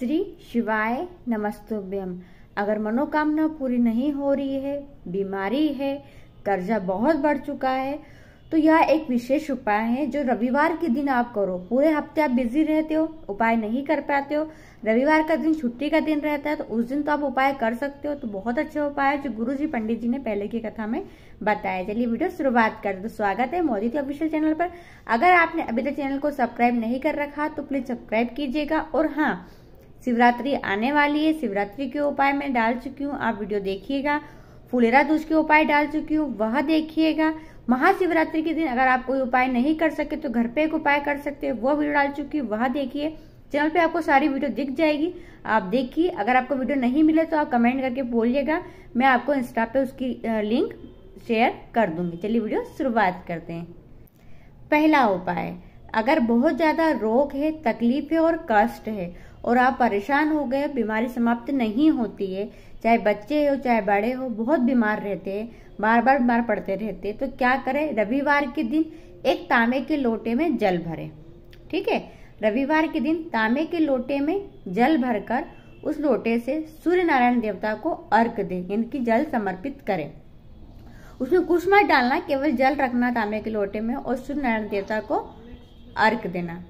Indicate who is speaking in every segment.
Speaker 1: श्री शिवाय नमस्तुभ्यम अगर मनोकामना पूरी नहीं हो रही है बीमारी है कर्जा बहुत बढ़ चुका है तो यह एक विशेष उपाय है जो रविवार के दिन आप करो पूरे हफ्ते आप बिजी रहते हो उपाय नहीं कर पाते हो रविवार का दिन छुट्टी का दिन रहता है तो उस दिन तो आप उपाय कर सकते हो तो बहुत अच्छा उपाय है जो गुरु जी पंडित जी ने पहले की कथा में बताया चलिए वीडियो शुरुआत कर दो स्वागत है मोदी के ऑफिशियल चैनल पर अगर आपने अभी तक चैनल को सब्सक्राइब नहीं कर रखा तो प्लीज सब्सक्राइब कीजिएगा और हाँ शिवरात्रि आने वाली है शिवरात्रि के उपाय मैं डाल चुकी हूँ आप वीडियो देखिएगा फुलेरा दूज के उपाय डाल चुकी हूँ वह देखिएगा महाशिवरात्रि के दिन अगर आप कोई उपाय नहीं कर सके तो घर पे एक उपाय कर सकते हैं वो वीडियो डाल चुकी हूँ वह देखिए चैनल पे आपको सारी वीडियो दिख जाएगी आप देखिए अगर आपको वीडियो नहीं मिले तो आप कमेंट करके बोलिएगा मैं आपको इंस्टा पे उसकी लिंक शेयर कर दूंगी चलिए वीडियो शुरुआत करते हैं पहला उपाय अगर बहुत ज़्यादा रोग है तकलीफ है और कष्ट है और आप परेशान हो गए बीमारी समाप्त नहीं होती है चाहे बच्चे हो चाहे बड़े हो बहुत बीमार रहते हैं बार बार बीमार पड़ते रहते हैं तो क्या करें रविवार के दिन एक तांबे के लोटे में जल भरें ठीक है रविवार के दिन तांबे के लोटे में जल भरकर उस लोटे से सूर्य नारायण देवता को अर्क दें यानी कि जल समर्पित करें उसमें कुछ मत डालना केवल जल रखना तांबे के लोटे में और सूर्य नारायण देवता को अर्क देना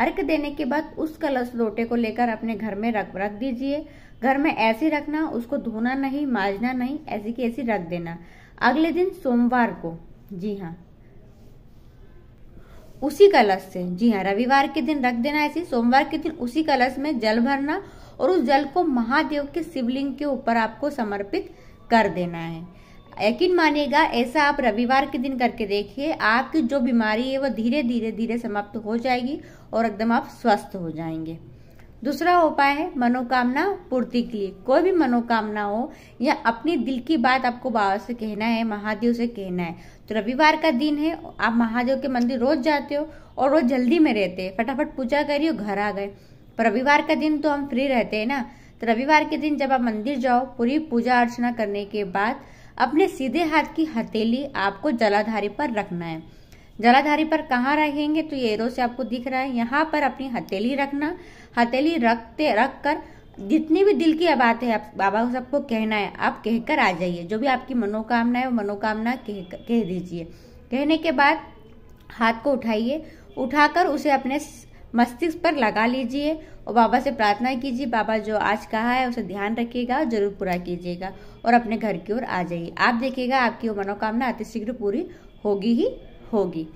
Speaker 1: अर्क देने के बाद उस कलश लोटे को लेकर अपने घर में रख रख दीजिए घर में ऐसे रखना उसको धोना नहीं माजना नहीं ऐसी की ऐसी रख देना अगले दिन सोमवार को जी हाँ उसी कलश से जी हाँ रविवार के दिन रख देना ऐसी सोमवार के दिन उसी कलश में जल भरना और उस जल को महादेव के शिवलिंग के ऊपर आपको समर्पित कर देना है यकीन मानेगा ऐसा आप रविवार के दिन करके देखिए आपकी जो बीमारी है वह धीरे धीरे धीरे समाप्त हो जाएगी और एकदम आप स्वस्थ हो जाएंगे दूसरा उपाय है मनोकामना पूर्ति के लिए कोई भी मनोकामना हो या अपने दिल की बात आपको बाबा से कहना है महादेव से कहना है तो रविवार का दिन है आप महादेव के मंदिर रोज जाते हो और रोज जल्दी में रहते हैं फटाफट पूजा करिए घर आ गए पर रविवार का दिन तो हम फ्री रहते हैं ना तो रविवार के दिन जब आप मंदिर जाओ पूरी पूजा अर्चना करने के बाद अपने सीधे हाथ की हथेली आपको जलाधारी पर रखना है जलाधारी पर कहाँ रखेंगे तो ये एरो से आपको दिख रहा है यहाँ पर अपनी हथेली रखना हथेली रखते रख कर जितनी भी दिल की बात है आप बाबा को सबको कहना है आप कहकर आ जाइए जो भी आपकी मनोकामना है वो मनोकामना कह कह दीजिए कहने के बाद हाथ को उठाइए उठाकर उसे अपने मस्तिष्क पर लगा लीजिए और बाबा से प्रार्थना कीजिए बाबा जो आज कहा है उसे ध्यान रखिएगा जरूर पूरा कीजिएगा और अपने घर की ओर आ जाइए आप देखिएगा आपकी वो मनोकामना अतिशीघ्र पूरी होगी ही होगी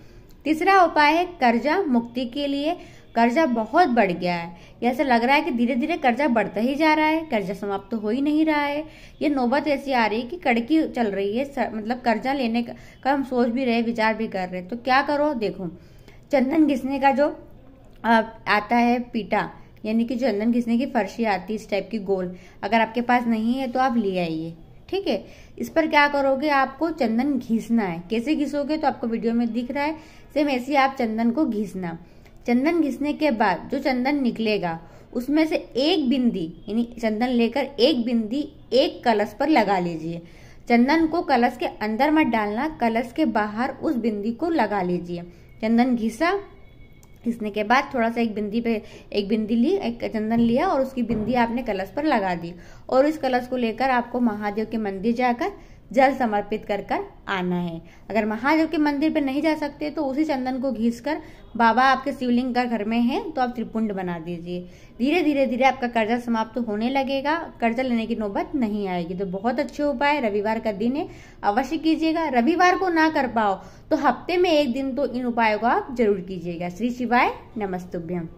Speaker 1: तीसरा उपाय है कर्जा मुक्ति के लिए कर्जा बहुत बढ़ गया है ऐसा लग रहा है कि धीरे धीरे कर्जा बढ़ता ही जा रहा है कर्जा समाप्त तो हो ही नहीं रहा है ये नौबत ऐसी आ रही है कि कड़की चल रही है सर, मतलब कर्जा लेने का, का हम सोच भी रहे विचार भी कर रहे तो क्या करो देखो चंदन घिसने का जो आता है पीटा यानी कि चंदन घिसने की फर्शी आती है इस टाइप की गोल अगर आपके पास नहीं है तो आप ले आइए ठीक है इस पर क्या करोगे आपको चंदन घिसना है कैसे घिसोगे तो आपको वीडियो में दिख रहा है सेम ऐसे आप चंदन को घिसना चंदन घिसने के बाद जो चंदन निकलेगा उसमें से एक बिंदी यानी चंदन लेकर एक बिंदी एक कलश पर लगा लीजिए चंदन को कलश के अंदर मत डालना कलश के बाहर उस बिंदी को लगा लीजिए चंदन घिसा घिसने के बाद थोड़ा सा एक बिंदी पे एक बिंदी ली एक चंदन लिया और उसकी बिंदी आपने कलश पर लगा दी और इस कलश को लेकर आपको महादेव के मंदिर जाकर जल समर्पित कर कर आना है अगर महादेव के मंदिर पर नहीं जा सकते तो उसी चंदन को घीस कर बाबा आपके शिवलिंग का घर में है तो आप त्रिपुंड बना दीजिए धीरे धीरे धीरे आपका कर्जा समाप्त होने लगेगा कर्जा लेने की नौबत नहीं आएगी तो बहुत अच्छे उपाय रविवार का दिन है अवश्य कीजिएगा रविवार को ना कर पाओ तो हफ्ते में एक दिन तो इन उपायों को आप जरूर कीजिएगा श्री शिवाय नमस्तुभ्यम